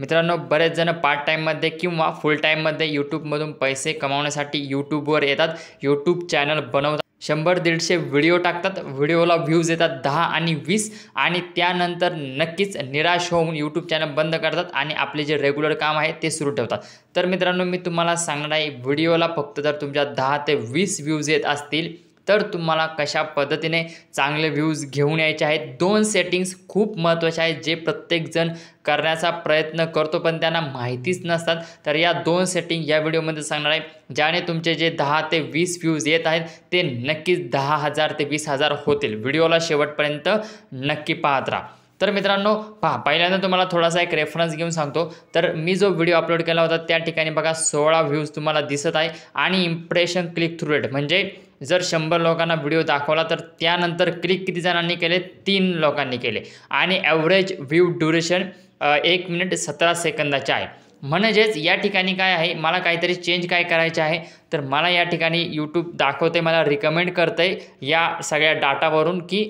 मित्रांनो बरेच जण पार्ट टाईममध्ये किंवा फुल टाईममध्ये यूट्यूबमधून पैसे कमावण्यासाठी यूट्यूबवर येतात यूट्यूब चॅनल बनवतात शंभर दीडशे व्हिडिओ टाकतात व्हिडिओला व्ह्यूज येतात दहा आणि वीस आणि त्यानंतर नक्कीच निराश होऊन यूट्यूब चॅनल बंद करतात आणि आपले जे रेग्युलर काम आहे ते सुरू ठेवतात तर मित्रांनो मी तुम्हाला सांगणार आहे व्हिडिओला फक्त जर तुमच्या दहा ते वीस व्ह्यूज येत असतील तर तुम्हाला कशा पद्धतीने चांगले व्ह्यूज घेऊन यायचे आहेत दोन सेटिंग्स खूप महत्त्वाचे आहेत जे प्रत्येकजण करण्याचा प्रयत्न करतो पण त्यांना माहितीच नसतात तर या दोन सेटिंग या व्हिडिओमध्ये सांगणार आहे ज्याने तुमचे जे दहा ते वीस व्ह्यूज येत आहेत ते नक्कीच दहा हजार ते वीस हजार होतील व्हिडिओला शेवटपर्यंत नक्की पाहत राहा तर मित्रांनो पहा पहिल्यांदा तुम्हाला थोडासा एक रेफरन्स घेऊन सांगतो तर मी जो व्हिडिओ अपलोड केला होता त्या ठिकाणी बघा सोळा व्ह्यूज तुम्हाला दिसत आहे आणि इम्प्रेशन क्लिक थ्रू रेट म्हणजे जर शंभर लोकांना व्हिडिओ दाखवला तर त्यानंतर क्लिक किती जणांनी केले तीन लोकांनी केले आणि ॲव्हरेज व्ह्यू ड्युरेशन एक मिनिट सतरा सेकंदाचे आहे म्हणजेच या ठिकाणी काय आहे मला काहीतरी चेंज काय करायचे आहे तर मला या ठिकाणी यूट्यूब दाखवते मला रिकमेंड करते या सगळ्या डाटावरून की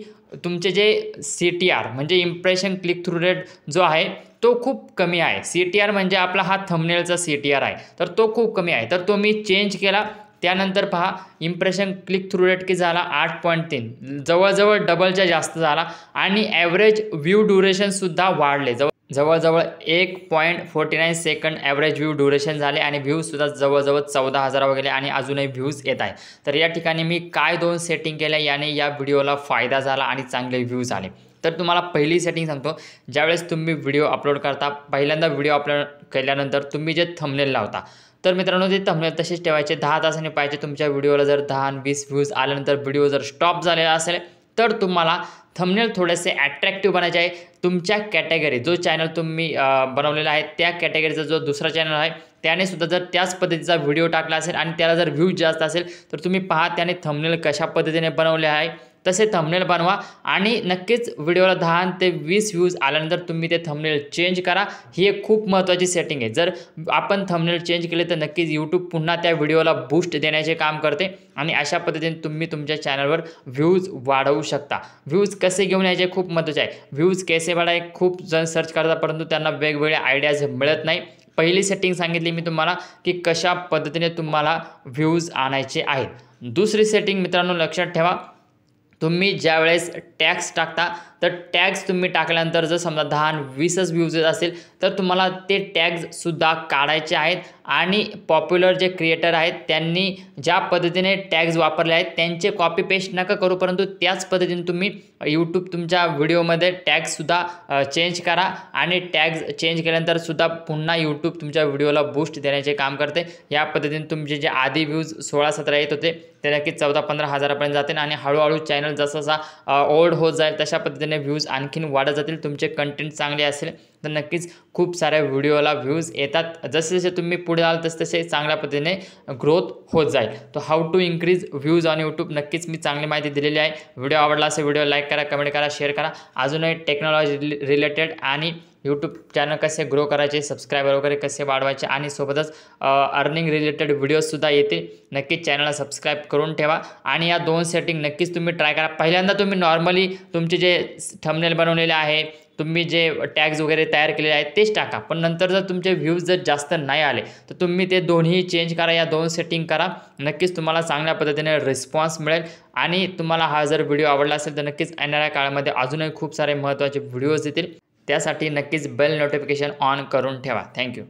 तुमचे जे सी टी आर म्हणजे इम्प्रेशन क्लिक थ्रू रेट जो आहे तो खूप कमी आहे सी टी आर म्हणजे आपला हा थमनेलचा सी टी आर आहे तर तो खूप कमी आहे तर तो मी चेंज केला त्यानंतर पहा इम्प्रेशन क्लिक थ्रू रेट की झाला आठ पॉईंट तीन जवळजवळ डबलच्या जास्त झाला आणि ॲव्हरेज व्ह्यू ड्युरेशनसुद्धा वाढले जवळ जवळजवळ एक point forty nine second average view duration झाले आणि व्ह्यूजसुद्धा जवळजवळ चौदा हजारावर गेले आणि अजूनही व्ह्यूज येत आहे तर या ठिकाणी मी काय दोन सेटिंग केल्या याने या व्हिडिओला फायदा झाला आणि चांगले व्ह्यूज आले तर तुम्हाला पहिली सेटिंग सांगतो ज्यावेळेस तुम्ही व्हिडिओ अपलोड करता पहिल्यांदा व्हिडिओ अपलोड केल्यानंतर तुम्ही जे थंबनेल लावता तर मित्रांनो ते थंबनेल तसेच ठेवायचे दहा तासांनी पाहिजे तुमच्या व्हिडिओला जर दहा वीस व्ह्यूज आल्यानंतर व्हिडिओ जर स्टॉप झालेला असेल तर तुम्हाला थमनेल थोडेसे ॲट्रॅक्टिव्ह बनायचे आहे तुमच्या कॅटेगरी जो चॅनल तुम्ही बनवलेला आहे त्या कॅटेगरीचा जो दुसरा चॅनल आहे त्याने सुद्धा जर त्याच पद्धतीचा व्हिडिओ टाकला असेल आणि त्याला जर व्ह्यूज जास्त असेल तर तुम्ही पहा त्याने थमनेल कशा पद्धतीने बनवले आहे तसे थंबनेल बनवा आणि नक्कीच व्हिडिओला दहा ते वीस व्ह्यूज आल्यानंतर तुम्ही ते थंबनेल चेंज करा ही एक खूप महत्त्वाची सेटिंग आहे जर आपण थंबनेल चेंज केले तर नक्कीच यूट्यूब पुन्हा त्या व्हिडिओला बूस्ट देण्याचे काम करते आणि अशा पद्धतीने तुम्ही तुमच्या चॅनलवर व्ह्यूज वाढवू शकता व्ह्यूज कसे घेऊन यायचे खूप महत्त्वाचे आहे व्ह्यूज कसे वाढाय खूप जण सर्च करतात परंतु त्यांना वेगवेगळे आयडियाज मिळत नाही पहिली सेटिंग सांगितली मी तुम्हाला की कशा पद्धतीने तुम्हाला व्ह्यूज आणायचे आहेत दुसरी सेटिंग मित्रांनो लक्षात ठेवा तुम्ही ज्यावेळेस टॅक्स टाकता तर टॅक्स तुम्ही टाकल्यानंतर जर समजा दहा वीसच व्ह्यूज असेल तर तुम्हाला ते टॅक्ससुद्धा काढायचे आहेत आणि पॉप्युलर जे क्रिएटर आहेत त्यांनी ज्या पद्धतीने टॅग्स वापरले आहेत त्यांचे कॉपी पेस्ट नका करू परंतु त्याच पद्धतीने तुम्ही यूट्यूब तुमच्या व्हिडिओमध्ये टॅग्ससुद्धा चेंज करा आणि टॅग्स चेंज केल्यानंतरसुद्धा पुन्हा यूट्यूब तुमच्या व्हिडिओला बूस्ट देण्याचे काम करते या पद्धतीने तुमचे जे आधी व्ह्यूज सोळा सतरा येत होते ते नक्कीच चौदा पंधरा हजारापर्यंत जातील आणि हळूहळू चॅनल जसा ओल्ड होत जाईल तशा पद्धतीने व्ह्यूज आणखीन वाढत जातील तुमचे कंटेंट चांगले असेल तर नक्कीच खूप साऱ्या व्हिडिओला व्ह्यूज येतात जसे जसे तुम्ही पुढे पुढे आलं तस तसे चांगल्या पद्धतीने ग्रोथ होत जाईल तर how to increase views on YouTube नक्कीच मी चांगली माहिती दिलेली आहे व्हिडिओ आवडला असेल व्हिडिओ लाईक करा कमेंट करा शेअर करा अजूनही टेक्नॉलॉजी रिलेटेड आणि यूट्यूब चॅनल कसे ग्रो करायचे सबस्क्रायबर वगैरे कसे वाढवायचे आणि सोबतच अर्निंग रिलेटेड व्हिडिओजसुद्धा येते नक्कीच चॅनलला सबस्क्राईब करून ठेवा आणि या दोन सेटिंग नक्कीच तुम्ही ट्राय करा पहिल्यांदा तुम्ही नॉर्मली तुमचे जे थंबनेल बनवलेले आहे तुम्ही जे टॅग्स वगैरे तयार केलेले आहेत तेच टाका पण नंतर जर तुमचे व्ह्यूज जर जास्त नाही आले तर तुम्ही ते दोन्ही चेंज करा या दोन सेटिंग करा नक्कीच तुम्हाला चांगल्या पद्धतीने रिस्पॉन्स मिळेल आणि तुम्हाला हा जर व्हिडिओ आवडला असेल तर नक्कीच येणाऱ्या काळामध्ये अजूनही खूप सारे महत्त्वाचे व्हिडिओज येतील त्यासाठी नक्कीच बेल नोटिफिकेशन ऑन करून ठेवा थँक्यू